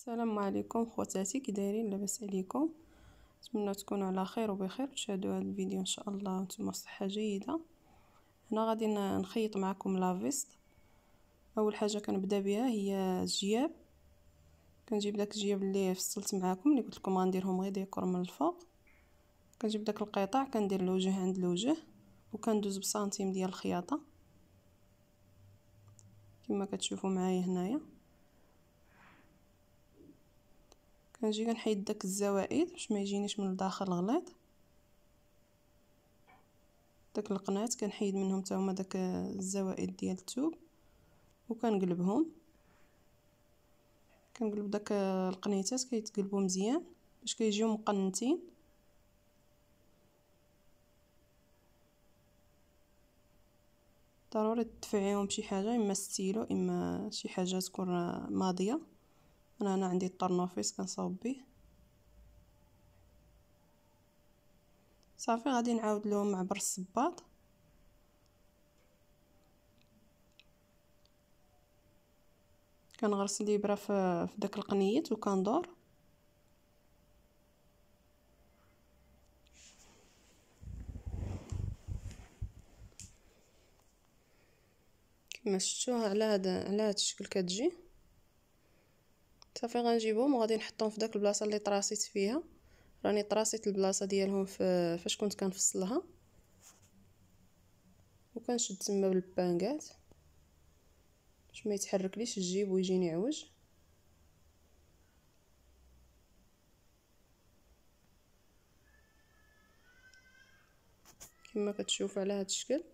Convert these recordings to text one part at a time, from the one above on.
السلام عليكم خواتاتي كي دايرين لاباس عليكم نتمنى تكونوا على خير وبخير تشاهدوا هذا الفيديو ان شاء الله نتوما صحه جيده هنا غادي نخيط معكم لافيست اول حاجه كنبدا بها هي الجياب كنجيب داك الجياب اللي فصلت معاكم اللي قلت لكم غنديرهم غير ديكور من الفوق كنجيب داك القطاع كندير الوجه عند الوجه وكندوز بسنتيم ديال الخياطه كما كتشوفوا معايا هنايا كنجي كنحيد داك الزوائد باش ما يجينيش من الداخل الغليظ داك القناه كنحيد منهم حتى هما داك الزوائد ديال الثوب وكنقلبهم كنقلب داك القنيتات كيتقلبوا مزيان باش كيجيو مقنتين ضروري تدفعيهم بشي حاجه اما ستيلو اما شي حاجه تكون ماضيه انا هنا عندي الطرنوفيس كنصاوب به صافي غادي نعاود لهم مع بر الصباط كنغرس الابره في داك القنيت وكندور كما شفتوا على هذا على هذا الشكل كتجي صافي غنجيبهم وغادي نحطهم في داك البلاصه اللي طراسيت فيها راني طراسيت البلاصه ديالهم فاش كنت كنفصلها وكنشد تما بالبانكات باش ما يتحركليش الجيب ويجيني عوج كما كتشوف على هذا الشكل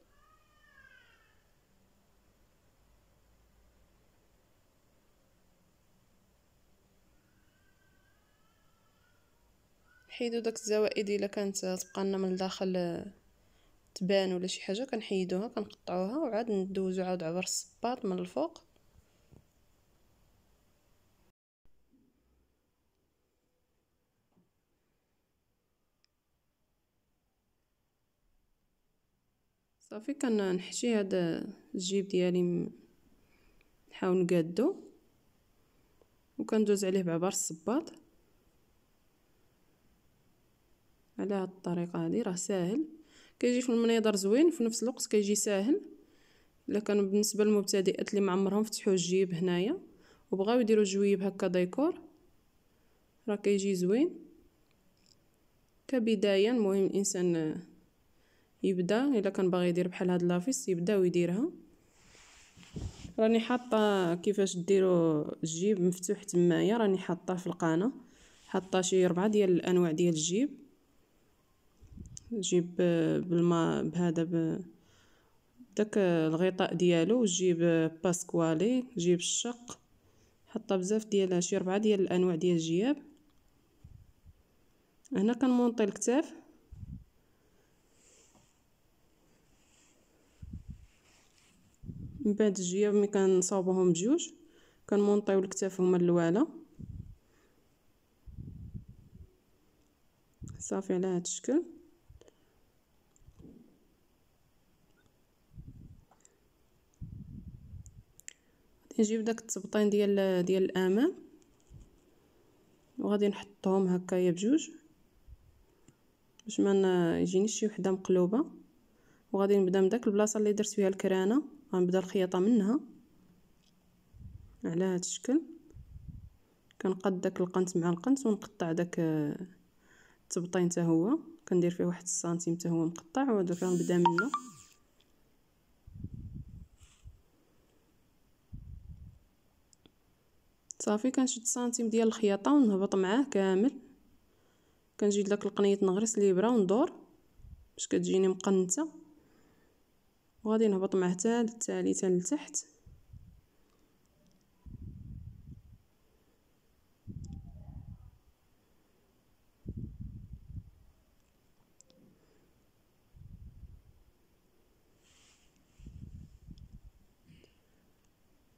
نحيدو داك الزوائد الا كانت تبقى لنا من الداخل تبان ولا شي حاجه كنحيدوها كنقطعوها وعاد ندوزو عاد عبر الصباط من الفوق صافي كنحشي هذا الجيب ديالي نحاول نقادو وكندوز عليه بعبر الصباط على هاد الطريقه هادي راه ساهل كيجي في المنيضر زوين في نفس الوقت كيجي ساهل الا كان بالنسبه للمبتدئات اللي معمرهم فتحو فتحوا الجيب هنايا وبغاو يديروا جويب هكا ديكور راه كيجي زوين كبدايه المهم الانسان يبدا الا كان باغي يدير بحال هاد لافيس يبدا ويديرها راني حاطه كيفاش ديروا الجيب مفتوح تمايا راني حاطه في القناه حاطه شي ربعه ديال الانواع ديال الجيب جيب بالماء بهذا ب داك الغطاء ديالو وتجيب باسكوالي جيب الشق حطه بزاف ديال شي ربعه ديال الانواع ديال الجياب هنا كنمونطي الكتاف من بعد الجياب ملي كنصاوبوهم بجوج كنمونطيو الكتاف هما اللواله صافي على هذا الشكل نجيب داك التبطين ديال ديال الامام وغادي نحطهم هكايا بجوج باش ما يجينيش شي وحده مقلوبه وغادي نبدا من داك البلاصه اللي درت فيها الكرانه غنبدا الخياطه منها على هذا الشكل كنقاد داك القنت مع القنت ونقطع داك التبطين حتى هو كندير فيه واحد السنتيم حتى هو مقطع ودرك غنبدا منه صافي كنشد سنتيم ديال الخياطه ونهبط معاه كامل كنجي لداك القنيط نغرس الابره وندور باش كتجيني مقنته وغادي نهبط معاه حتى للتالي حتى لتحت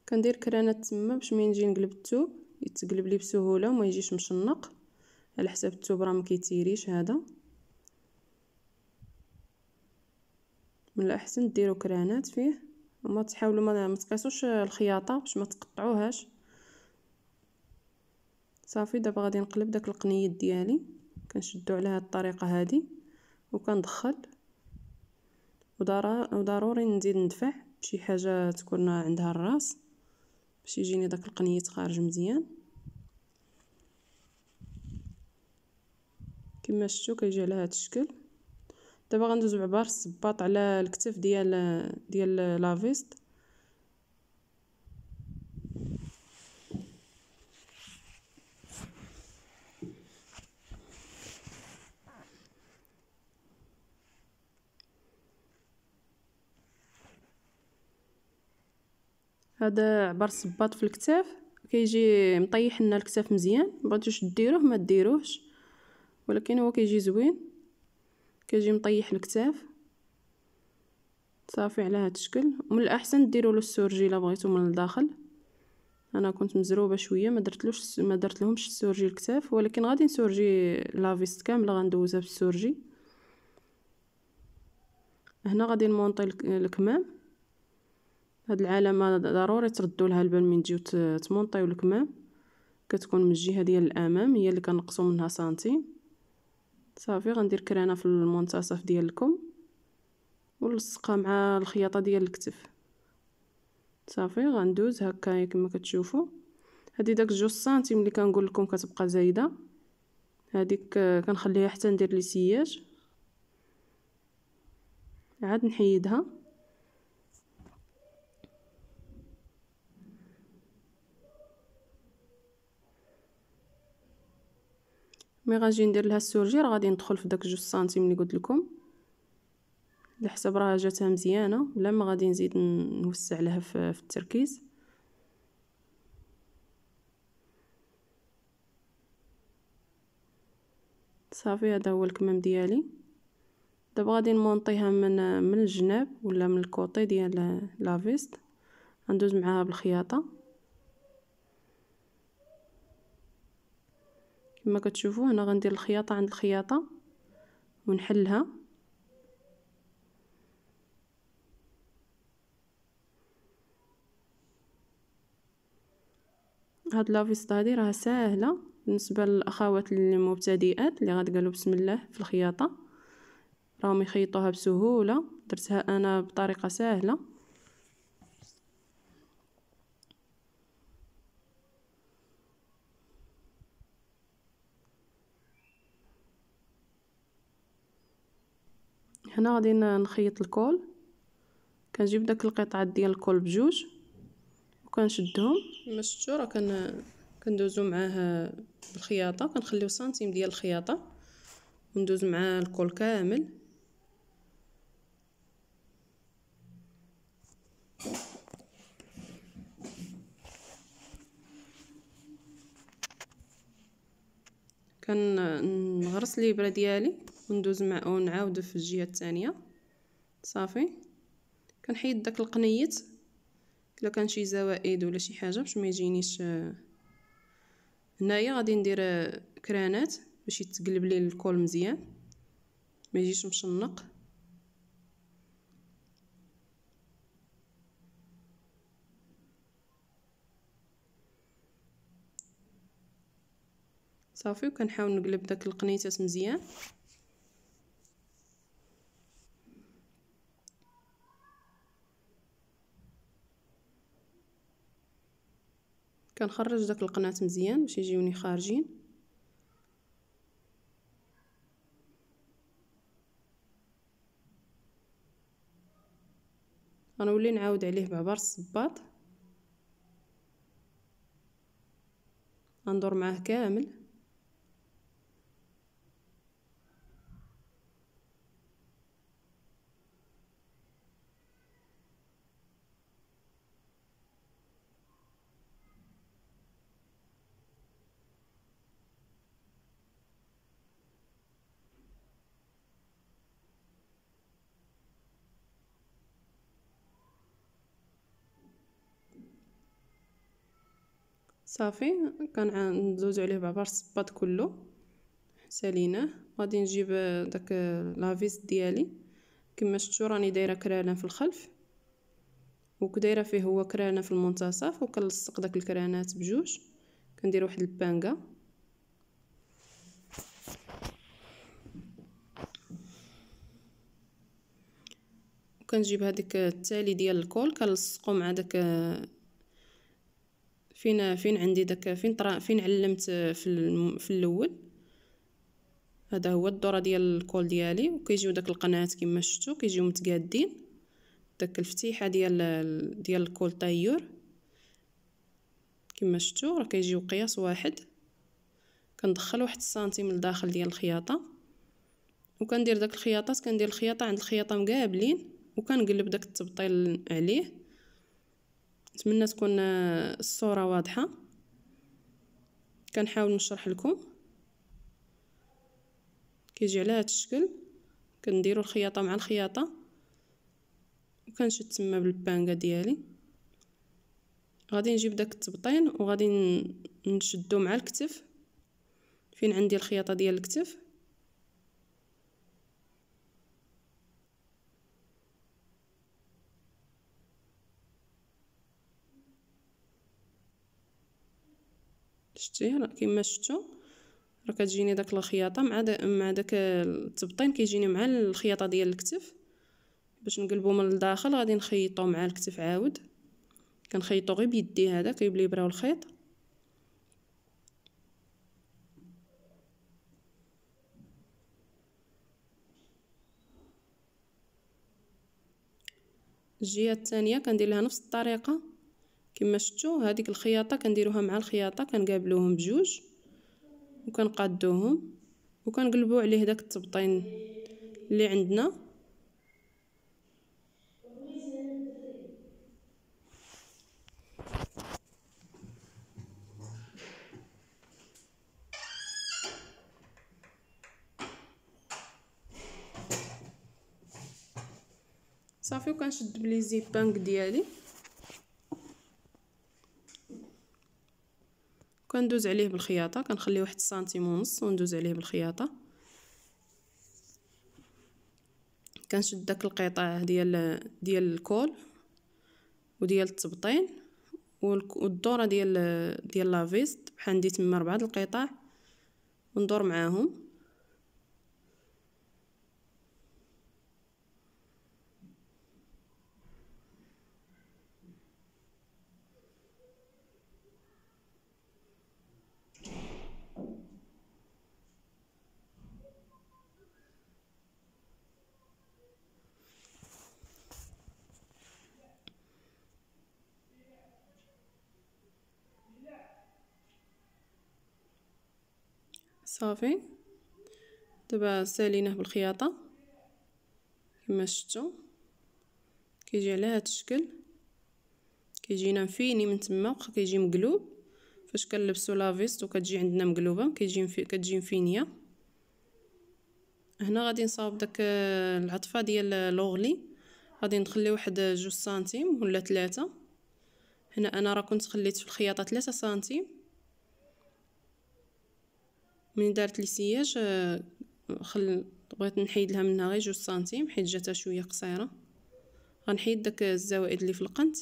كندير كرانه تما باش ملي نجي نقلب الثوب يتقلب لي بسهوله وما يجيش مشنق على حساب الثوب راه ما كيتيريش هذا من الاحسن ديروا كرانات فيه وما تحاولوا ما تقيسوش الخياطه باش ما تقطعوهاش صافي دابا غادي نقلب داك القنيد ديالي كنشدو على هاد الطريقه هادي وكندخل وضروري نزيد ندفع بشي حاجه تكون عندها الراس باش يجيني داك القنيت خارج مزيان كما شفتو كيجي على هذا الشكل دابا غندوزو بعبار الصباط على الكتف ديال ديال لافيست هذا عبر الصباط في الكتاف كيجي مطيح لنا الكتاف مزيان بغيتوش ديروه ما ديروهش ولكن هو كيجي زوين كيجي مطيح الكتاف صافي على هذا الشكل من الاحسن ديروا له السورجي الا بغيتو من الداخل انا كنت مزروبه شويه ما درتلوش ما درت لهمش السورجي الكتاف ولكن غادي نسورجي لافيست كامله غندوزها بالسورجي هنا غادي نمونطي الكمام هاد العلامه ضروري تردوا لها البال من تجيو تمونطيو الكمام كتكون من الجهه ديال الامام هي اللي كنقصوا منها سنتيم صافي غندير كرانه في المنتصف ديال الكم ونلصقها مع الخياطه ديال الكتف صافي غندوز هكا كما كتشوفوا هادي داك جوج سنتيم اللي كنقول لكم كتبقى زايده هاديك آه، كنخليها حتى ندير لي سياج عاد نحيدها مي غنجي ندير لها السورجي راه غادي ندخل في داك جوج سنتيم اللي قلت لكم على حسب راه جاتها مزيانه بلا ما غادي نزيد نوسع لها في, في التركيز صافي هذا هو الكمام ديالي دابا غادي نمونطيها من من الجناب ولا من الكوطي ديال لافيست غندوز معاها بالخياطه كما كتشوفوا هنا غندير الخياطه عند الخياطه ونحلها هاد لافيستا هادي راه ساهله بالنسبه للاخوات المبتدئات اللي غتقالوا بسم الله في الخياطه راهم يخيطوها بسهوله درتها انا بطريقه سهله هنا غادي نخيط الكول كنجيب داك القطعات ديال الكول بجوج وكنشدهم المشتو راه كن كندوزو معاه بالخياطه كنخليو سنتيم ديال الخياطه وندوز معاه الكول كامل كنغرس ليبره ديالي وندوز مع ونعاودو في الجهه الثانيه صافي كنحيد داك القنيت الا كان شي زوائد ولا شي حاجه باش ما يجينيش آه، هنايا غادي ندير آه، كرانات باش يتقلب لي الكول مزيان ما يجيش مشنق صافي وكنحاول نقلب داك القنيتات مزيان كنخرج داك القناه مزيان باش يجيوني خارجين غنولي نعاود عليه بعبر الصباط غندور معاه كامل صافي ندوز عليه بعبار الصباط كله ساليناه غادي نجيب داك لافيس ديالي كما شفتو راني دايره كرانه في الخلف وكدايره فيه هو كرانه في المنتصف وكنلصق داك الكرانات بجوج كندير واحد البانكا وكنجيب هذيك التالي ديال الكول كنلصقو مع داك فين فين عندي داك فين طرا فين علمت آه، في في الاول هذا هو الدوره ديال الكول ديالي وكيجيو داك القناعات كما شفتوا كيجيو متقادين داك الفتيحه ديال ديال الكول طيور كما شفتوا راه كيجيو قياس واحد كندخل واحد السنتيم لداخل ديال الخياطه وكندير داك الخياطات كندير الخياطه عند الخياطه مقابلين وكنقلب داك التبطيل عليه نتمنى تكون الصوره واضحه كنحاول نشرح لكم كيجي على هذا الشكل كنديروا الخياطه مع الخياطه وكنشد تما بالبانكا ديالي غادي نجيب داك التبطين وغادي نشدو مع الكتف فين عندي الخياطه ديال الكتف شتيه راه كما راه كتجيني داك الخياطه مع دا مع داك التبطين كيجيني مع الخياطه ديال الكتف باش نقلبو من الداخل غادي نخيطو مع الكتف عاود كنخيطو غير بيدي هذا كيبلي براو الخيط الجهه الثانيه كندير لها نفس الطريقه كما شفتوا هذيك الخياطه كنديروها مع الخياطه كنقابلوهم بجوج وكنقادوهم وكنقلبوا عليه داك التبطين اللي عندنا صافي وكنشد بلي زيبانك ديالي كندوز عليه بالخياطه كنخلي واحد سنتيم ونص وندوز عليه بالخياطه كنشد داك القطاع ديال ديال الكول وديال التبطين والدوره ديال ديال لافيست بحال عندي تما ربعه القطاع وندور معاهم صافي دابا ساليناه بالخياطه كما شفتوا كيجي على هذا الشكل كيجينا مفيني من تما واخا كيجي مقلوب فاش كنلبسو لافيست وكتجي عندنا مقلوبه كيجي كتجي مفينيه هنا غادي نصاوب داك آه، العطفه ديال آه، لوغلي غادي نخلي واحد آه، جوج سنتيم ولا ثلاثة هنا انا راه كنت خليت في الخياطه ثلاثة سنتيم من دارت لي سياج خل بغيت نحيد لها منها غير جوج سنتيم حيت جاتها شويه قصيره غنحيد داك الزوائد اللي في القنت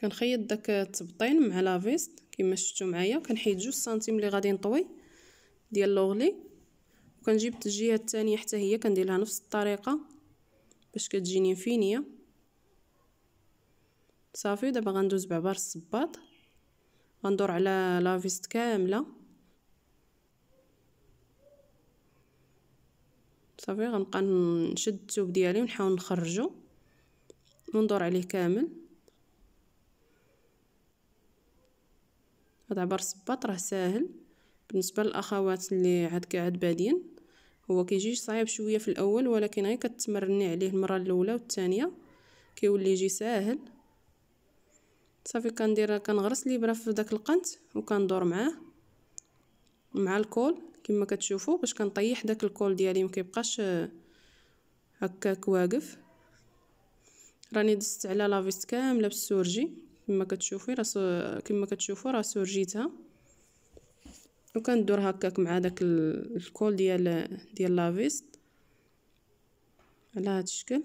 كنخيط داك التبطين مع لافيست كما شفتوا معايا كنحيد جوج سنتيم اللي غادي نطوي ديال لوغلي وكنجيب الجهه الثانيه حتى هي كندير لها نفس الطريقه باش كتجيني فينيه صافي دابا غندوز بعبار الصباط غندور على لافيست كامله صافي غنبقى نشد الثوب ديالي ونحاول نخرجو وندور عليه كامل هذا عبر الصباط راه ساهل بالنسبه للاخوات اللي عاد قاعد بادين هو كيجي صعيب شويه في الاول ولكن غير كتمرني عليه المره الاولى والثانيه كيولي يجي ساهل صافي كندير كنغرس ليبره في داك القنت وكندور معاه مع الكول كما كتشوفوا باش كنطيح داك الكول ديالي ما كيبقاش آه، هكاك واقف راني دزت على لافيست كامله بالسورجي كما كتشوفي راه كما كتشوفوا راه سورجيتها شنو كندور هكاك مع داك الكول ديال ديال لافيست على هاد الشكل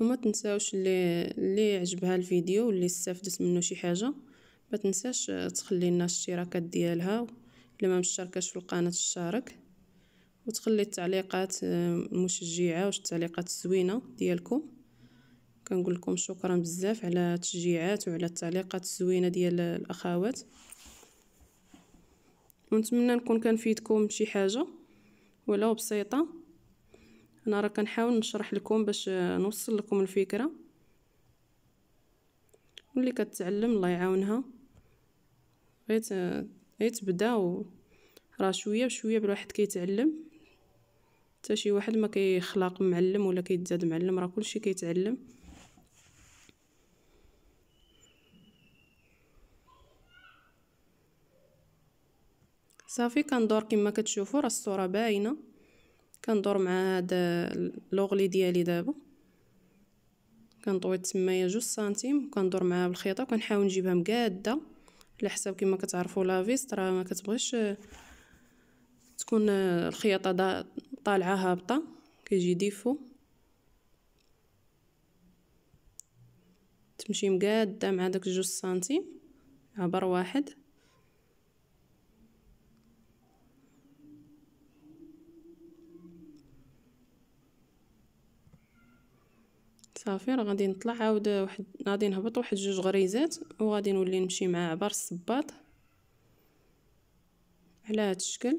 وما تنساوش اللي اللي عجبها الفيديو واللي استفدت منه شي حاجه ما تنساش تخلي لنا الاشتراكات ديالها الا ما مشتركاش في القناه تشارك وتخلي التعليقات المشجعه واش التعليقات الزوينه ديالكم كنقول لكم شكرا بزاف على التشجيعات وعلى التعليقات الزوينه ديال الاخوات ونتمنى نكون كنفيدكم بشي حاجه ولو بسيطه انا راه كنحاول نشرح لكم باش نوصل لكم الفكره واللي كتعلم الله يعاونها غير غير تبدا و راه شويه بشويه بالواحد كيتعلم حتى شي واحد ما كيخلق معلم ولا كيتزاد معلم راه كلشي كيتعلم صافي كندور كما كتشوفوا راه الصوره باينه كندور مع هذا لوغلي ديالي دابا كنطوي تمايا جوج سنتيم وكندور معاها بالخيطه وكنحاول نجيبها مقاده على حساب كما كتعرفوا لافيست راه ما كتبغيش آه، تكون آه، الخياطه طالعه هابطه كيجي ديفو تمشي مقاده مع داك جوج سنتيم عبر واحد صافي راه غادي نطلع عاود واحد غادي نهبط واحد جوج غريزات وغادي نولي نمشي مع عبر الصباط على هذا الشكل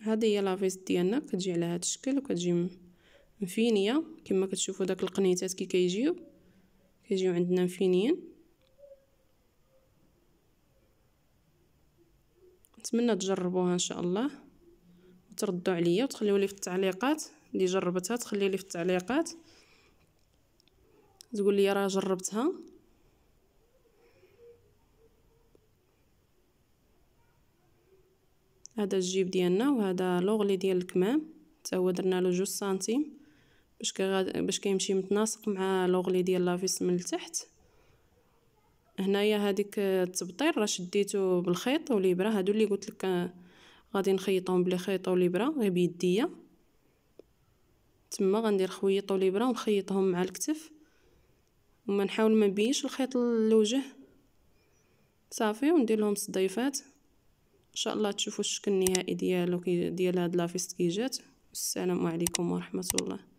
هذه هي لافيس ديالنا كتجي على هذا الشكل وكتجي مفينيه كما كتشوفوا داك القنيتات كي كيجيو كيجيو عندنا مفينيين نتمنى تجربوها ان شاء الله وتردوا عليا وتخليوا لي في التعليقات اللي جربتها تخلي لي في التعليقات تقول لي راه جربتها هذا الجيب ديالنا وهذا لوغلي ديال الكمام حتى هو درنا له جوج سنتيم باش باش كيمشي متناسق مع لوغلي ديال لافيس من التحت هنايا هذيك التبطير راه شديتو بالخيط والابره هادو اللي قلت لك غادي نخيطهم بلي خيط والابره غير بيديا تما غندير خويط والابره ونخيطهم مع الكتف وما نحاول ما نبينش الخيط للوجه صافي وندير لهم الصديفات ان شاء الله تشوفوا الشكل النهائي ديالو ديال هاد لافيست كي جات السلام عليكم ورحمه الله